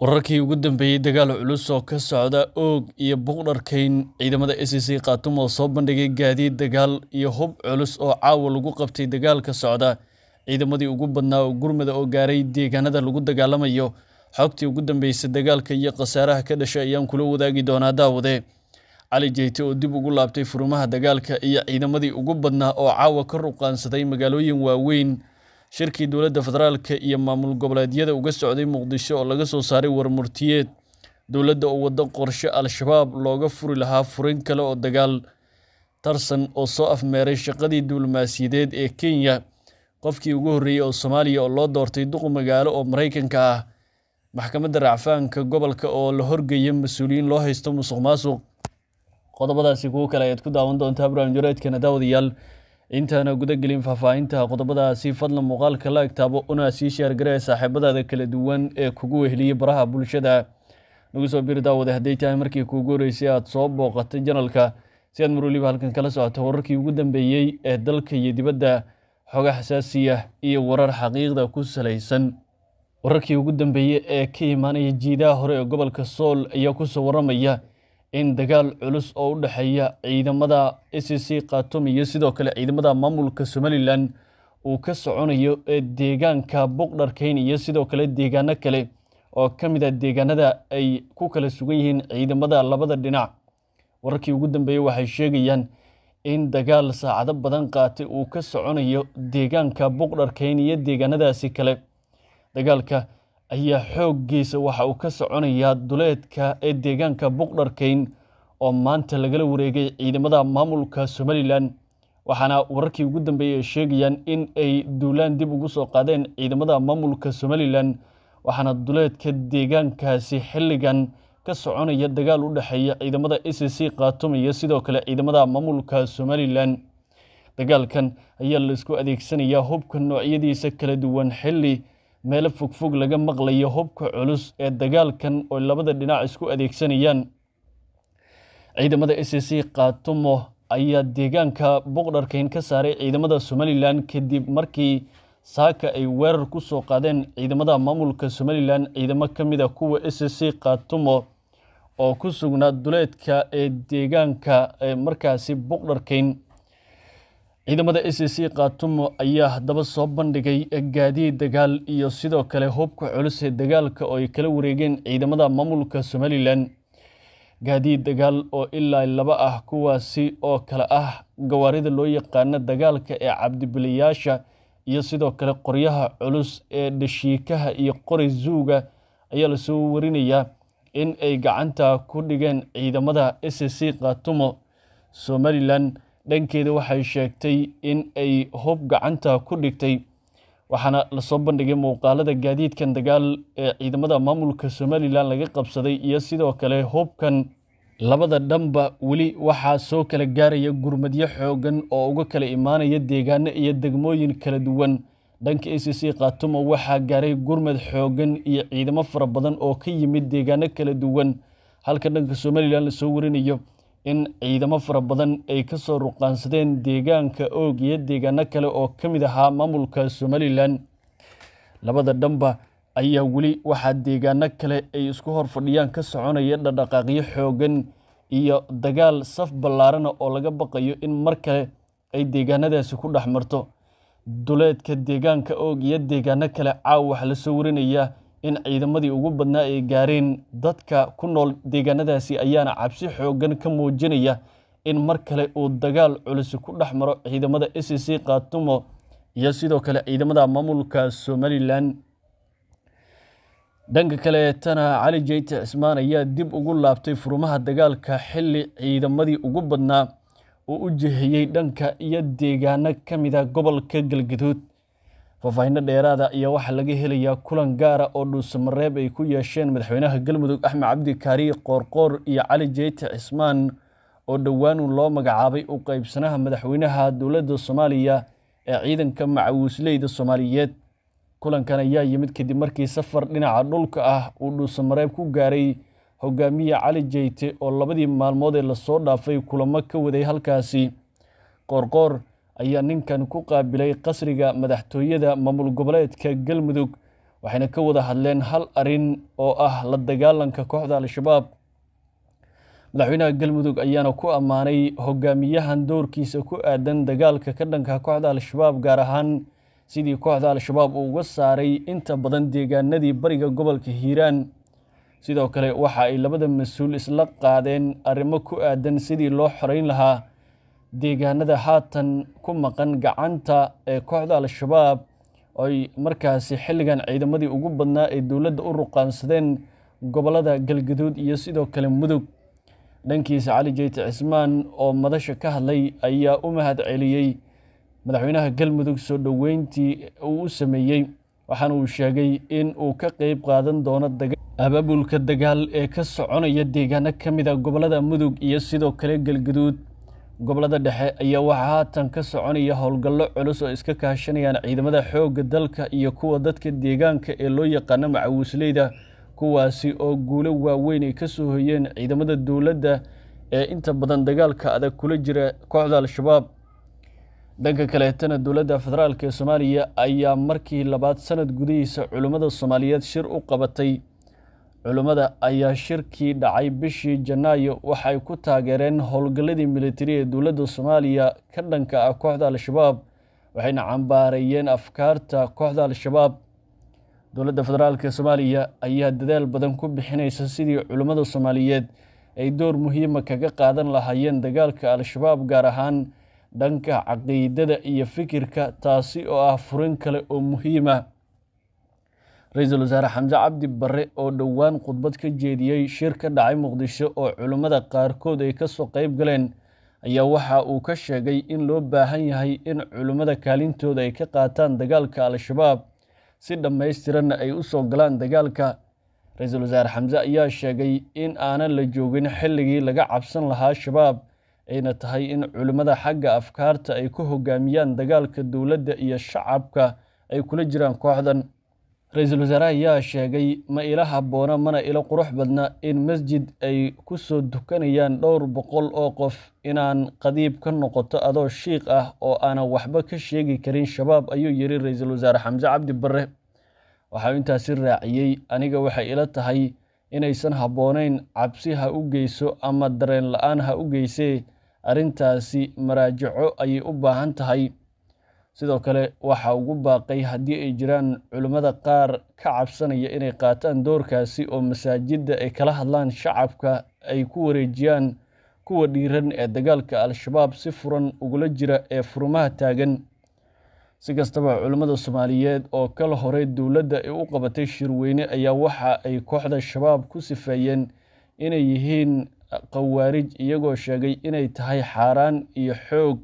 wararkii ugu dambeeyey dagaal culus oo ka socda oog iyo buuqdharkayn ciidamada a e c c oo soo bandhigay gaadiid dagaal iyo hub culus oo caawa lagu qabtay dagaalka socda ciidamadii ugu badnaa oo gurmada oo gaaray deegaanada lagu dagaalamayo xogtii ugu dambeysay dagaalka iyo khasaaraha ka dhashay ayaan kula wadaagi doonaa daawade cali jeyte oo dib ugu laabtay furumaha dagaalka iyo ciidamadii ugu badnaa oo caawa ka ruqaansaday magaalooyin waaweyn shirkii dowladda federaalka iyo maamul goboleedyada uga socday muqdisho oo laga soo saaray warmurtiyeed dowladda oo waddo qorshe al-shabaab looga furi lahaa furin kale oo dagaal tarsan oo soo afmeeray shaqadii diblomaasiyadeed ee kenya qofkii ugu horreeyey oo soomaaliya oo loo doortay duqu magaalo oo maraykanka ah maxkamadda racfaanka gobolka oo la horgeeya mas-uuliyiin loo haysto musuq maasuq qodobadaasi kuwo kale ayaad ku daawan doontaa barnaamijyareedkana daawadayaal intaana gelin faahfaahinta qodobadaasi fadlan muuqaalka la egtaabo una sii shaargaraya saaxiibadaada kala duwan ee kugu weheliya baraha bulshada nagu soo biri daawada hadday tahay markii kuugu horeysay aad soo booqatay janalka si aad mar weliba halkan kala socoto wararkii ugu dambeeyey ee dalka iyo dibadda xoga xasaasiya iyo warar xaqiiqda ku salaysan wararkii ugu dambeeyey ee ka imaanaya jiidaha hore ee gobolka sool ayaa kusoo waramaya in dagaal culus oo u dhexeeya ciidamada a c c khatom iyo sidoo kale ciidamada maamulka somalilan uu ka soconayo ee deegaanka boqdharkeyn iyo sidoo kale deegaano kale oo ka mid a ah deegaanada ay ku kala sugan yihiin ciidamada labada dhinac wararkii ugu dambeeyey waxay sheegayaan in dagaal saacado badan qaatay uu ka soconayo deegaanka boqdharkeyn iyo deegaanadaasi kale dagaalka ayaa xooggiisa waxa uu ka soconayaa duleedka ee deegaanka buqdharkayn oo maanta lagala wareegay ciidamada maamulka somalilan waxaana wararkii ugu dambeeyey sheegayaan in ay duulaan dib ugu soo qaadeen ciidamada maamulka somalilan waxaana duleedka deegaankaasi xilligan ka soconaya dagaal u dhexeeya ciidamada e c c khatum iyo sidoo kale ciidamada maamulka somalilan dagaalkan ayaa laysku adeegsanayaa hubka noocyadiisa kala duwan xilli meelo fogfog laga maqlayo hubka culus ee dagaalkan oo labada dhinac isku adeegsanayaan ciidamada s c kaatumo ayaa deegaanka boqdharkayn ka saaray ciidamada somalilan kadib markii saaka ay weerar ku soo qaadeen ciidamada maamulka somalilan ciidamo ka mid a kuwa s c kaatumo oo ku sugnaa duleedka ee deegaanka ee markaasi boqdharkayn ciidamada a c c khaatumo ayaa haddaba soo bandhigay gaadiid dagaal iyo sidoo kale hubka culus ee dagaalka oo ay kala wareegeen ciidamada maamulka somalilan gaadiyi dagaal oo ilaa laba ah kuwaasi oo kale ah gawaarida loo yaqaano dagaalka ee cabdibiliyaasha iyo sidoo kale qoryaha culus ee dhashiikaha iyo qori zuuga ayaa lasoo warinayaa in ay gacanta ku dhigeen ciidamada s c c somalilan dhankeeda waxay sheegtay in ay hub gacanta ku dhigtay waxaana lasoo bandhigay muuqaalada gaadiidkan dagaal ee ciidamada maamulka somalilan laga qabsaday iyo sidoo kale hubkan labada dhanba weli waxaa soo kala gaaraya gurmadyo xoogan oo uga kala imaanaya deegaano iyo degmooyin kala duwan dhanka a c c khaatumo waxaa gaaray gurmad xooggan iyo ciidamo fara badan oo ka yimid deegaano kala duwan halka dhanka somalilan lasoo warinayo in ciidamo fara badan ay ka soo ruqaansadeen deegaanka oog iyo deegaano kale oo ka mid ahaa maamulka somalilan labada dhanba ayaa weli waxaa deegaano kale ay isku hor fadhiyaan ka soconaya dhadhaqaaqyo xooggan iyo dagaal saf ballaarana oo laga baqayo in mar kale ay deegaanadaasi ku dhex marto duleedka deegaanka oog iyo deegaano kale caawa waxaa la soo warinayaa in ciidamadii ugu badnaa ay gaareen dadka ku nool deegaanadaasi ayaana cabsi xoogan ka muujinaya in mar kale uu dagaal culus ku dhex maro ciidamada s e c khaatumo iyo sidoo kale ciidamada maamulka somalilan dhanka kaleetana cali jeyte cismaan ayaa dib ugu laabtay furumaha dagaalka xilli ciidamadii ugu badnaa oo u jihiyey dhanka iyo deegaano ka a ah gobolka galgaduud faahfaahinno dheeraada ayaa waxaa laga helayaa kulan gaara ah oo dhuusamareeb ay ku yeesheen madaxweynaha galmudug axmed cabdi kaari qoorqoor iyo cali jeyte cismaan oo dhowaanun loo magacaabay u qaybsanaha madaxweynaha dowladda soomaaliya ee ciidanka macawuusleyda soomaaliyeed kulankan ayaa yimid kadib markii safar dhinaca dhulka ah uu dhuusamareeb ku gaaray hogaamiye cali jeyte oo labadii maalmood ee lasoo dhaafay kulamo ka waday halkaasi qoorqoor ayaa ninkan ku qaabilay qasriga madaxtooyada maamul goboleedka galmudug waxayna ka wada hadleen hal arin oo ah la dagaalanka kooxda al-shabaab madaxweynaha galmudug ayaana ku ammaanay hogaamiyahan doorkiisa ku aadan dagaalka ka dhanka kooxda al-shabaab gaar ahaan sidii kooxda al-shabaab uu uga saaray inta badan deegaanadii bariga gobolka hiiraan sidoo kale waxa ay labada mas-uul isla qaadeen arrimo ku aadan sidii loo xorayn lahaa deegaanada haatan ku maqan gacanta ee kooxda al-shabaab oy markaasi xilligan ciidamadii ugu badnaa ay dowladda u ruqaansadeen gobolada galgaduud iyo sidoo kale mudug dhankiisa cali jeyti cismaan oo madasha ka hadlay ayaa u mahad celiyey madaxweynaha galmudug soo dhoweyntii uu u sameeyey waxaana uu sheegay in uu ka qeyb qaadan doono abaabulka dagaal ee ka soconaya deegaano ka mid a ah gobolada mudug iyo sidoo kale galgaduud gobolada dhexe ayaa waxaa haatan ka soconaya howlgallo culus oo iska kaashanayaan ciidamada xoogga dalka iyo kuwa dadka deegaanka ee loo yaqaano macawisleyda kuwaasi oo guulo waaweyn ay ka soo hoyeen ciidamada dowladda ee inta badan dagaalka adag kula jira kooxda al-shabaab dhanka kaleetana dowladda federaalk ee soomaaliya ayaa markii labaad sanad gudihiisa culimmada soomaaliyeed shir u qabatay culummada ayaa shirkii dhacay bishii janaayo waxay ku taageereen howlgalladii militari ee dowladda soomaaliya ka dhanka ah kooxda al-shabaab waxayna cambaareeyeen afkaarta kooxda al-shabaab dowladda federaalk soomaaliya ayaa dadaal badan ku bixinaysa sidii culimmada soomaaliyeed ay door muhiima ah kaga qaadan lahaayeen dagaalka al-shabaab gaar ahaan dhanka caqiidada iyo fikirka taasi oo ah furin kale oo muhiima ah ra-iisul wasaare xamse cabdi barre oo dhowaan khudbad ka jeediyey shir ka dhacay muqdisho oo culimmada qaarkood ay kasoo qayb galeen ayaa waxa uu ka sheegay in loo baahan yahay in culimmada kaalintooda ay ka qaataan dagaalka al-shabaab si dhammaystiranna ay u soo galaan dagaalka ra-iisul wasaare xamse ayaa sheegay in aanan la joogin xilligii laga cabsan lahaa shabaab ayna tahay in culimmada xagga afkaarta ay ku hogaamiyaan dagaalka dowladda iyo shacabka ay kula jiraan kooxdan ra-iisul wasaare ayaa sheegay ma ila habboona mana ilo qurux badna in masjid ay ku soo dukanayaan dhowr boqol oo qof inaan qadiib ka noqoto adoo shiiq ah oo aanan waxba ka sheegi karin shabaab ayuu yidhi ra-iisul wasaare xamse cabdi barre waxau intaasi raaciyey aniga waxay ila tahay inaysan habboonayn cabsi ha u geyso ama dareen la-aan ha u geysee arrintaasi maraajico ayay u baahan tahay sidoo kale waxaa ugu baaqay haddii ay jiraan culimmada qaar ka cabsanaya inay qaataan doorkaasi oo masaajidda ay kala hadlaan shacabka ay ku wareejiyaan kuwa dhiiran ee dagaalka al-shabaab si furan ugula jira ee furmaha taagan si kastaba culimmada soomaaliyeed oo kala horey dowladda ay u qabatay shirweyne ayaa waxa ay kooxda shabaab ku sifeeyeen inay yihiin qawaarij iyagoo sheegay inay tahay xaaraan iyo xoog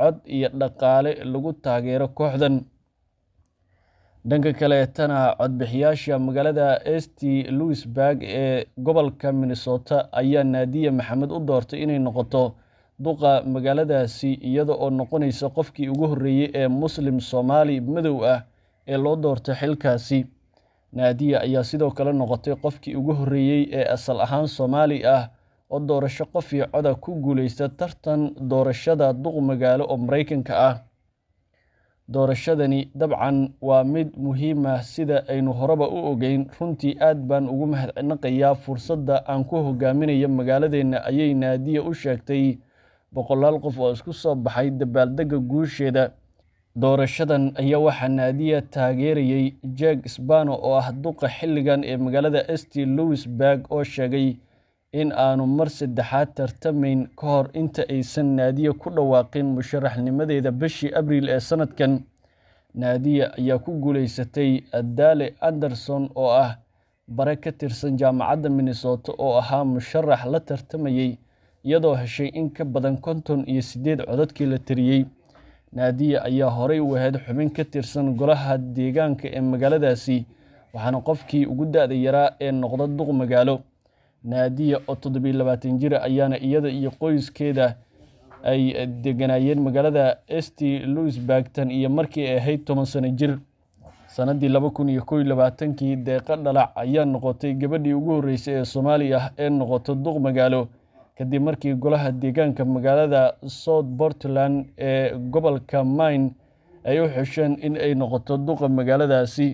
cod iyo dhaqaale lagu taageero kooxdan dhanka kaleetana codbixiyaasha magaalada st louisburg ee gobolka minnesota ayaa naadiya maxamed u doortay inay noqoto duqa magaaladaasi iyada oo noqonaysa qofkii ugu horreeyey ee muslim soomaali madow ah ee loo doortay xilkaasi naadiya ayaa sidoo kale noqotay qofkii ugu horreeyey ee asal ahaan soomaali ah oo doorasho qof iyo coda ku guuleysta tartan doorashada duq magaalo oo mareykanka ah doorashadani dabcan waa mid muhiim ah sida aynu horaba u ogeyn runtii aad baan ugu mahadcelinayaa fursadda aan ku hogaaminayo magaaladeenna ayay naadiya u sheegtay boqolaal qof oo isku soo baxay dabaaldegga guusheeda doorashadan ayaa waxaa naadiya taageerayay jeg spano oo ah duqa xilligan ee magaalada st louisburg oo sheegay in aanu mar saddexaad tartamayn ka hor inta aysan naadiya ku dhawaaqin musharaxnimadeeda bishii abriil ee sanadkan naadiya ayaa ku guulaysatay adaale anderson oo ah bare ka tirsan jaamacadda minnesota oo ahaa musharax la tartamayey iyadoo heshay in ka badan konton iyo siddeed codadkii la tiriyey naadiya ayaa horey u ahayd xubin ka tirsan golaha deegaanka ee magaaladaasi waxaana qofkii ugu da-da yaraa ee noqda duq magaalo naadiya oo todobiyo labaatan jir ayaana iyada iyo qoyskeeda ay deganaayeen magaalada st louisburg tan iyo markii ay ahayd toban sano jir sanadii laba kun iyo kow labaatankii deeqa dhalac ayaa noqotay gabadhii ugu horreysay ee soomaali ah ee noqoto duq magaalo kadib markii golaha deegaanka magaalada south portland ee gobolka mine ay u xusheen in ay noqoto duqa magaaladaasi